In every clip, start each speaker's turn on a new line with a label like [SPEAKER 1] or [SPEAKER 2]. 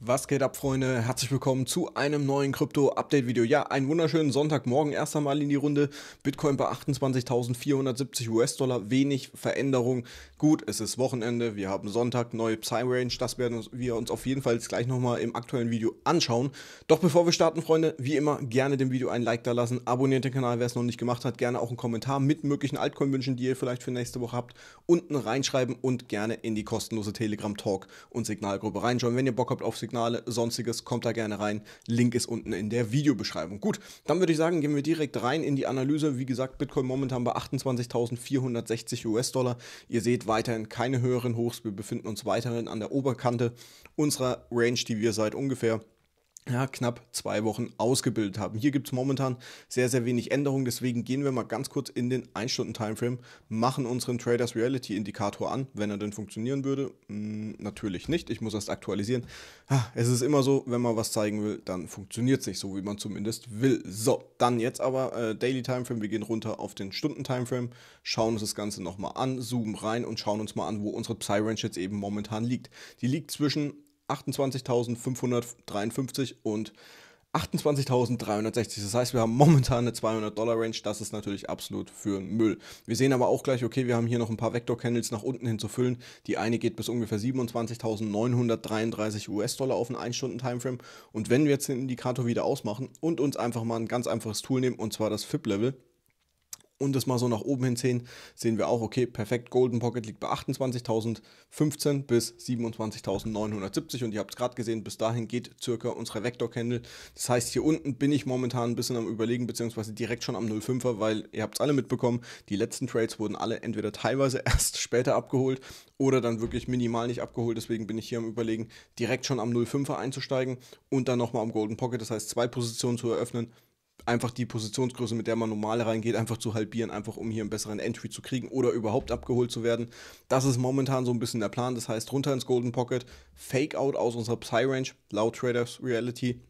[SPEAKER 1] Was geht ab, Freunde? Herzlich willkommen zu einem neuen Krypto-Update-Video. Ja, einen wunderschönen Sonntagmorgen. Erst einmal in die Runde. Bitcoin bei 28.470 US-Dollar. Wenig Veränderung. Gut, es ist Wochenende. Wir haben Sonntag, neue Psy-Range. Das werden wir uns auf jeden Fall gleich nochmal im aktuellen Video anschauen. Doch bevor wir starten, Freunde, wie immer gerne dem Video ein Like da lassen. Abonniert den Kanal, wer es noch nicht gemacht hat. Gerne auch einen Kommentar mit möglichen Altcoin-Wünschen, die ihr vielleicht für nächste Woche habt. Unten reinschreiben und gerne in die kostenlose Telegram-Talk- und Signalgruppe reinschauen. Wenn ihr Bock habt auf Signal, Signale, sonstiges, kommt da gerne rein. Link ist unten in der Videobeschreibung. Gut, dann würde ich sagen, gehen wir direkt rein in die Analyse. Wie gesagt, Bitcoin momentan bei 28.460 US-Dollar. Ihr seht weiterhin keine höheren Hochs. Wir befinden uns weiterhin an der Oberkante unserer Range, die wir seit ungefähr ja, knapp zwei Wochen ausgebildet haben. Hier gibt es momentan sehr, sehr wenig Änderungen. Deswegen gehen wir mal ganz kurz in den 1-Stunden-Timeframe, machen unseren Traders Reality Indikator an, wenn er denn funktionieren würde. Hm, natürlich nicht. Ich muss erst aktualisieren. Ah, es ist immer so, wenn man was zeigen will, dann funktioniert es nicht so, wie man zumindest will. So, dann jetzt aber äh, Daily Timeframe. Wir gehen runter auf den Stunden-Timeframe, schauen uns das Ganze nochmal an, zoomen rein und schauen uns mal an, wo unsere Psy-Range jetzt eben momentan liegt. Die liegt zwischen 28.553 und 28.360. Das heißt, wir haben momentan eine 200-Dollar-Range. Das ist natürlich absolut für Müll. Wir sehen aber auch gleich, okay, wir haben hier noch ein paar Vector-Candles nach unten hin zu füllen. Die eine geht bis ungefähr 27.933 US-Dollar auf einen 1-Stunden-Timeframe. Und wenn wir jetzt den Indikator wieder ausmachen und uns einfach mal ein ganz einfaches Tool nehmen, und zwar das fip level und das mal so nach oben hin sehen, sehen wir auch, okay, perfekt, Golden Pocket liegt bei 28.015 bis 27.970 und ihr habt es gerade gesehen, bis dahin geht circa unsere Vector Candle. Das heißt, hier unten bin ich momentan ein bisschen am überlegen, beziehungsweise direkt schon am 05er, weil ihr habt es alle mitbekommen, die letzten Trades wurden alle entweder teilweise erst später abgeholt oder dann wirklich minimal nicht abgeholt, deswegen bin ich hier am überlegen, direkt schon am 05er einzusteigen und dann nochmal am Golden Pocket, das heißt zwei Positionen zu eröffnen, einfach die Positionsgröße, mit der man normal reingeht, einfach zu halbieren, einfach um hier einen besseren Entry zu kriegen oder überhaupt abgeholt zu werden. Das ist momentan so ein bisschen der Plan. Das heißt, runter ins Golden Pocket, Fake Out aus unserer Psy-Range, Loud Traders Reality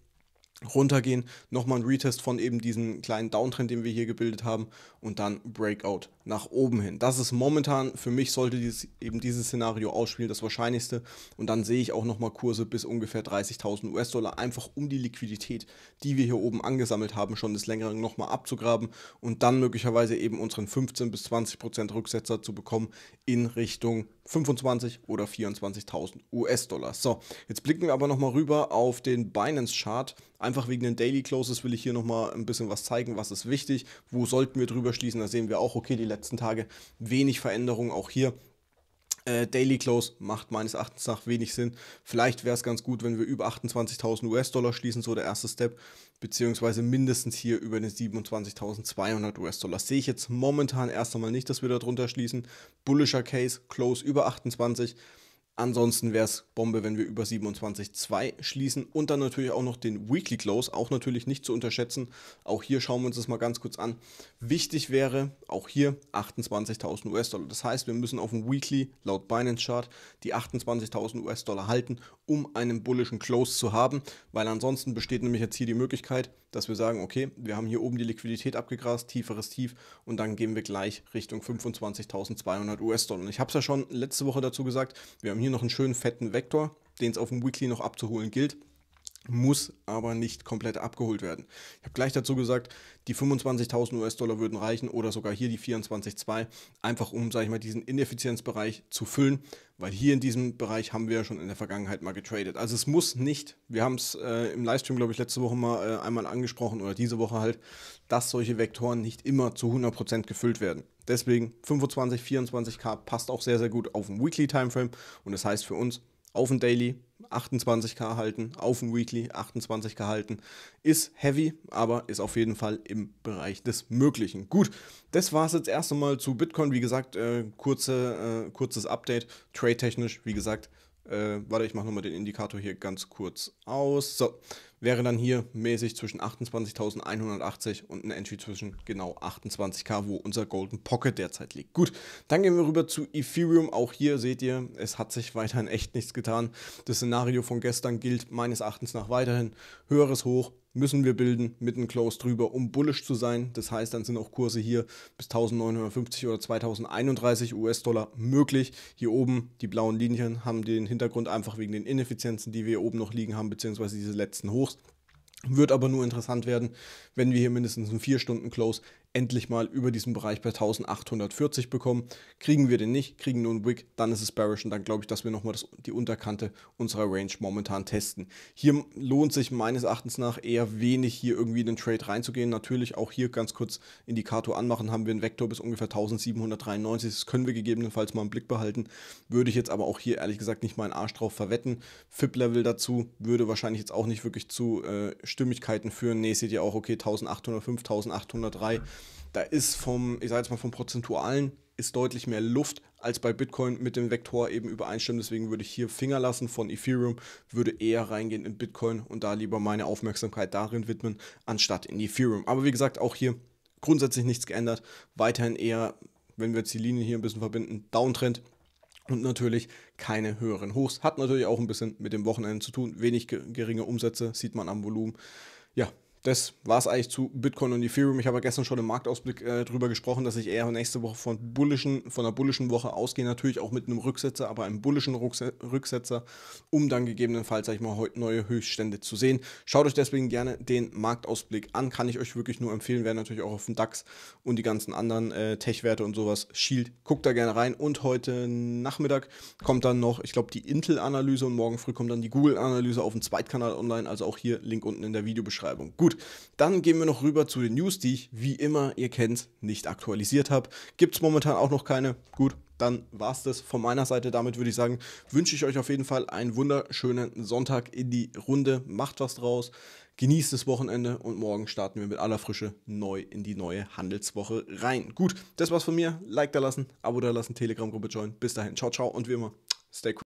[SPEAKER 1] runtergehen, nochmal ein Retest von eben diesem kleinen Downtrend, den wir hier gebildet haben und dann Breakout nach oben hin. Das ist momentan für mich, sollte dieses, eben dieses Szenario ausspielen, das Wahrscheinlichste und dann sehe ich auch nochmal Kurse bis ungefähr 30.000 US-Dollar, einfach um die Liquidität, die wir hier oben angesammelt haben, schon des Längeren nochmal abzugraben und dann möglicherweise eben unseren 15 bis 20 Prozent Rücksetzer zu bekommen in Richtung 25 oder 24.000 US-Dollar. So, jetzt blicken wir aber nochmal rüber auf den Binance-Chart, einfach wegen den Daily Closes will ich hier nochmal ein bisschen was zeigen, was ist wichtig, wo sollten wir drüber schließen. Da sehen wir auch, okay, die letzten Tage wenig Veränderungen auch hier äh, Daily Close macht meines Erachtens nach wenig Sinn. Vielleicht wäre es ganz gut, wenn wir über 28.000 US-Dollar schließen, so der erste Step, beziehungsweise mindestens hier über den 27.200 US-Dollar. Sehe ich jetzt momentan erst einmal nicht, dass wir darunter schließen. Bullischer Case, Close über 28. Ansonsten wäre es Bombe, wenn wir über 27,2 schließen und dann natürlich auch noch den Weekly Close, auch natürlich nicht zu unterschätzen. Auch hier schauen wir uns das mal ganz kurz an. Wichtig wäre auch hier 28.000 US-Dollar. Das heißt, wir müssen auf dem Weekly laut Binance Chart die 28.000 US-Dollar halten, um einen bullischen Close zu haben, weil ansonsten besteht nämlich jetzt hier die Möglichkeit, dass wir sagen, okay, wir haben hier oben die Liquidität abgegrast, tieferes Tief und dann gehen wir gleich Richtung 25.200 US-Dollar. Und ich habe es ja schon letzte Woche dazu gesagt, wir haben hier hier noch einen schönen fetten Vektor, den es auf dem Weekly noch abzuholen gilt muss aber nicht komplett abgeholt werden. Ich habe gleich dazu gesagt, die 25.000 US-Dollar würden reichen oder sogar hier die 24.2, einfach um, sage ich mal, diesen Ineffizienzbereich zu füllen, weil hier in diesem Bereich haben wir ja schon in der Vergangenheit mal getradet. Also es muss nicht, wir haben es äh, im Livestream, glaube ich, letzte Woche mal äh, einmal angesprochen oder diese Woche halt, dass solche Vektoren nicht immer zu 100% gefüllt werden. Deswegen 25, 24k passt auch sehr, sehr gut auf den Weekly Timeframe und das heißt für uns, auf dem Daily 28k halten, auf dem Weekly 28k halten. Ist heavy, aber ist auf jeden Fall im Bereich des Möglichen. Gut, das war es jetzt erst einmal zu Bitcoin. Wie gesagt, äh, kurze, äh, kurzes Update, trade-technisch, wie gesagt. Äh, warte, ich mache nochmal den Indikator hier ganz kurz aus. So, wäre dann hier mäßig zwischen 28.180 und ein Entry zwischen genau 28k, wo unser Golden Pocket derzeit liegt. Gut, dann gehen wir rüber zu Ethereum. Auch hier seht ihr, es hat sich weiterhin echt nichts getan. Das Szenario von gestern gilt meines Erachtens nach weiterhin. Höheres Hoch, müssen wir bilden mit einem Close drüber, um bullish zu sein. Das heißt, dann sind auch Kurse hier bis 1950 oder 2031 US-Dollar möglich. Hier oben die blauen Linien haben den Hintergrund einfach wegen den Ineffizienzen, die wir oben noch liegen haben, beziehungsweise diese letzten Hochs. Wird aber nur interessant werden, wenn wir hier mindestens einen 4-Stunden-Close endlich mal über diesen Bereich bei 1840 bekommen. Kriegen wir den nicht, kriegen nur einen Wick, dann ist es bearish und dann glaube ich, dass wir nochmal die Unterkante unserer Range momentan testen. Hier lohnt sich meines Erachtens nach eher wenig, hier irgendwie in den Trade reinzugehen. Natürlich auch hier ganz kurz Indikator anmachen, haben wir einen Vektor bis ungefähr 1793, das können wir gegebenenfalls mal im Blick behalten. Würde ich jetzt aber auch hier ehrlich gesagt nicht meinen Arsch drauf verwetten. FIP-Level dazu würde wahrscheinlich jetzt auch nicht wirklich zu äh, Stimmigkeiten führen. Nee, seht ihr auch, okay, 1805, 1803 da ist vom, ich sage jetzt mal vom Prozentualen, ist deutlich mehr Luft als bei Bitcoin mit dem Vektor eben übereinstimmen. Deswegen würde ich hier Finger lassen von Ethereum, würde eher reingehen in Bitcoin und da lieber meine Aufmerksamkeit darin widmen, anstatt in Ethereum. Aber wie gesagt, auch hier grundsätzlich nichts geändert. Weiterhin eher, wenn wir jetzt die Linien hier ein bisschen verbinden, Downtrend. Und natürlich keine höheren Hochs. Hat natürlich auch ein bisschen mit dem Wochenende zu tun. Wenig geringe Umsätze sieht man am Volumen. Ja, das war es eigentlich zu Bitcoin und Ethereum. Ich habe ja gestern schon im Marktausblick äh, drüber gesprochen, dass ich eher nächste Woche von, bullischen, von einer bullischen Woche ausgehe. Natürlich auch mit einem Rücksetzer, aber einem bullischen Rücksetzer, um dann gegebenenfalls, sag ich mal, neue Höchststände zu sehen. Schaut euch deswegen gerne den Marktausblick an. Kann ich euch wirklich nur empfehlen. Wäre natürlich auch auf den DAX und die ganzen anderen äh, Tech-Werte und sowas. schielt, guckt da gerne rein. Und heute Nachmittag kommt dann noch, ich glaube, die Intel-Analyse und morgen früh kommt dann die Google-Analyse auf dem Zweitkanal online. Also auch hier Link unten in der Videobeschreibung. Gut. Gut, dann gehen wir noch rüber zu den News, die ich wie immer, ihr kennt, nicht aktualisiert habe. Gibt es momentan auch noch keine. Gut, dann war es das von meiner Seite. Damit würde ich sagen, wünsche ich euch auf jeden Fall einen wunderschönen Sonntag in die Runde. Macht was draus, genießt das Wochenende und morgen starten wir mit aller Frische neu in die neue Handelswoche rein. Gut, das war's von mir. Like da lassen, Abo da lassen, Telegram-Gruppe joinen. Bis dahin, ciao, ciao und wie immer, stay cool.